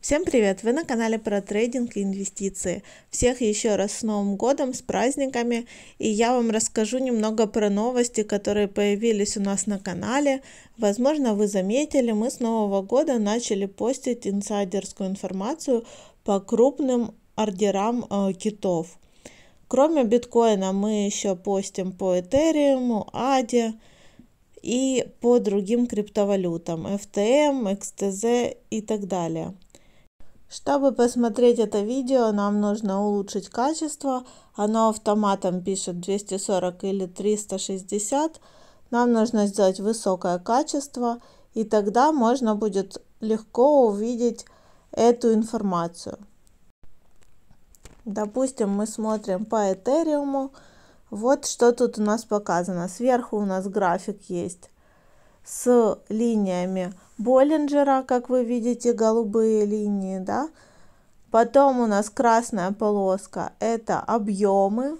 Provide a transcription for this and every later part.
Всем привет! Вы на канале про трейдинг и инвестиции. Всех еще раз с Новым годом, с праздниками. И я вам расскажу немного про новости, которые появились у нас на канале. Возможно, вы заметили, мы с Нового года начали постить инсайдерскую информацию по крупным ордерам э, китов. Кроме биткоина мы еще постим по Этериуму, Аде, и по другим криптовалютам, FTM, XTZ и так далее. Чтобы посмотреть это видео, нам нужно улучшить качество. Оно автоматом пишет 240 или 360. Нам нужно сделать высокое качество, и тогда можно будет легко увидеть эту информацию. Допустим, мы смотрим по Этериуму. Вот что тут у нас показано. Сверху у нас график есть с линиями Боллинджера, как вы видите, голубые линии, да. Потом у нас красная полоска, это объемы.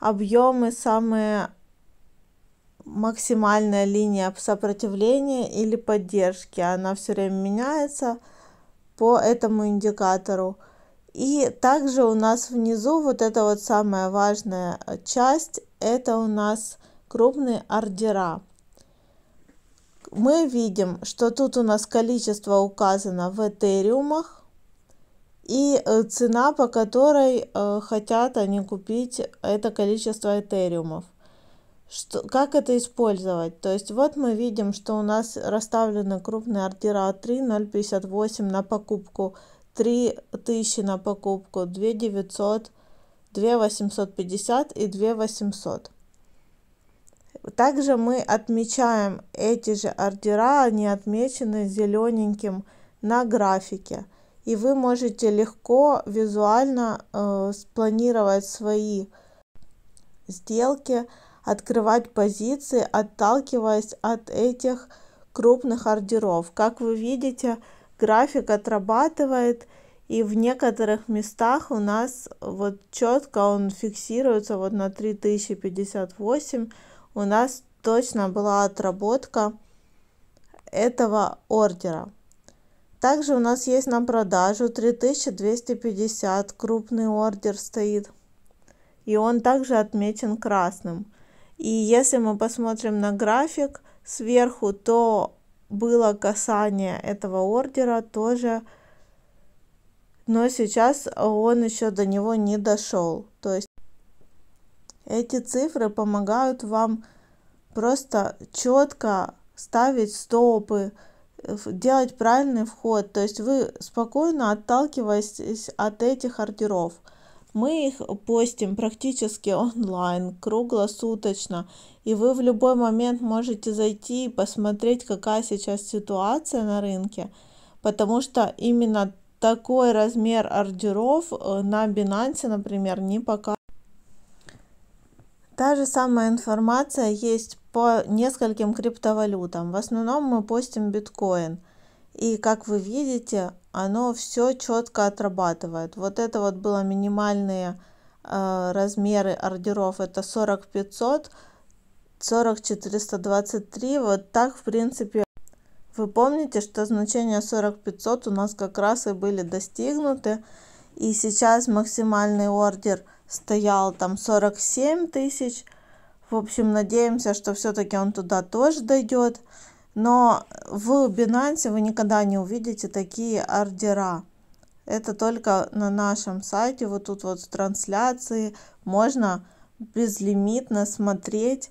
Объемы самые максимальная линия сопротивления или поддержки, она все время меняется по этому индикатору. И также у нас внизу вот эта вот самая важная часть, это у нас крупные ордера мы видим, что тут у нас количество указано в этериумах и э, цена, по которой э, хотят они купить это количество этериумов. Что, как это использовать? То есть вот мы видим, что у нас расставлены крупные ордера 3, 0,58 на покупку, 3000 на покупку, 2900, 2850 и 2800. Также мы отмечаем эти же ордера, они отмечены зелененьким на графике. И вы можете легко визуально э, спланировать свои сделки, открывать позиции, отталкиваясь от этих крупных ордеров. Как вы видите, график отрабатывает, и в некоторых местах у нас вот четко он фиксируется вот на 3058 у нас точно была отработка этого ордера. Также у нас есть на продажу 3250, крупный ордер стоит. И он также отмечен красным. И если мы посмотрим на график сверху, то было касание этого ордера тоже, но сейчас он еще до него не дошел. То есть эти цифры помогают вам просто четко ставить стопы, делать правильный вход. То есть вы спокойно отталкиваетесь от этих ордеров. Мы их постим практически онлайн, круглосуточно. И вы в любой момент можете зайти и посмотреть, какая сейчас ситуация на рынке. Потому что именно такой размер ордеров э, на Binance, например, не пока Та же самая информация есть по нескольким криптовалютам. В основном мы постим биткоин. И как вы видите, оно все четко отрабатывает. Вот это вот было минимальные э, размеры ордеров. Это 4500, 40423. Вот так, в принципе, вы помните, что значения 4500 у нас как раз и были достигнуты. И сейчас максимальный ордер – стоял там 47 тысяч. В общем, надеемся, что все-таки он туда тоже дойдет. Но в Binance вы никогда не увидите такие ордера. Это только на нашем сайте, вот тут вот в трансляции можно безлимитно смотреть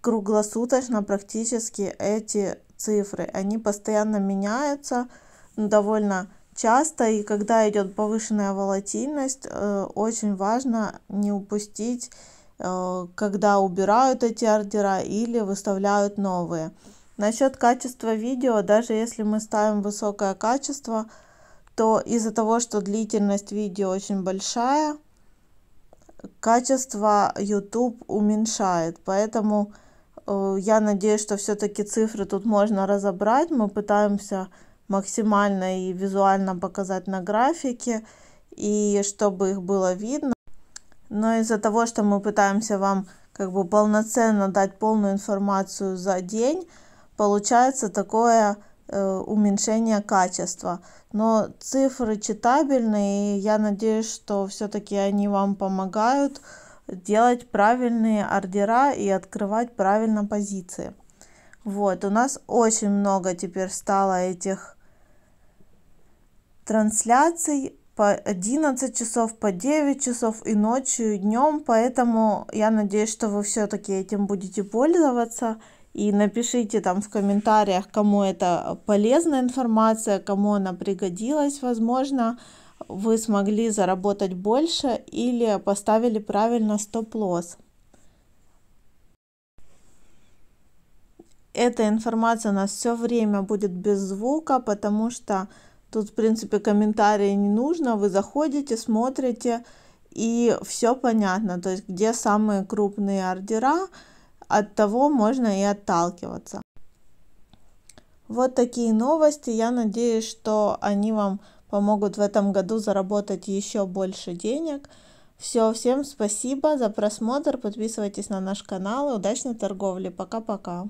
круглосуточно практически эти цифры. Они постоянно меняются довольно часто и когда идет повышенная волатильность, э, очень важно не упустить, э, когда убирают эти ордера или выставляют новые. Насчет качества видео, даже если мы ставим высокое качество, то из-за того, что длительность видео очень большая, качество YouTube уменьшает. Поэтому э, я надеюсь, что все-таки цифры тут можно разобрать. Мы пытаемся максимально и визуально показать на графике, и чтобы их было видно. Но из-за того, что мы пытаемся вам как бы полноценно дать полную информацию за день, получается такое э, уменьшение качества. Но цифры читабельные, и я надеюсь, что все-таки они вам помогают делать правильные ордера и открывать правильно позиции. Вот, у нас очень много теперь стало этих трансляций по 11 часов, по 9 часов и ночью, и днем, поэтому я надеюсь, что вы все-таки этим будете пользоваться. И напишите там в комментариях, кому это полезная информация, кому она пригодилась, возможно, вы смогли заработать больше или поставили правильно стоп-лосс. эта информация у нас все время будет без звука, потому что тут, в принципе, комментарии не нужно. Вы заходите, смотрите, и все понятно, то есть где самые крупные ордера, от того можно и отталкиваться. Вот такие новости. Я надеюсь, что они вам помогут в этом году заработать еще больше денег. Все, всем спасибо за просмотр. Подписывайтесь на наш канал и удачной торговли. Пока-пока.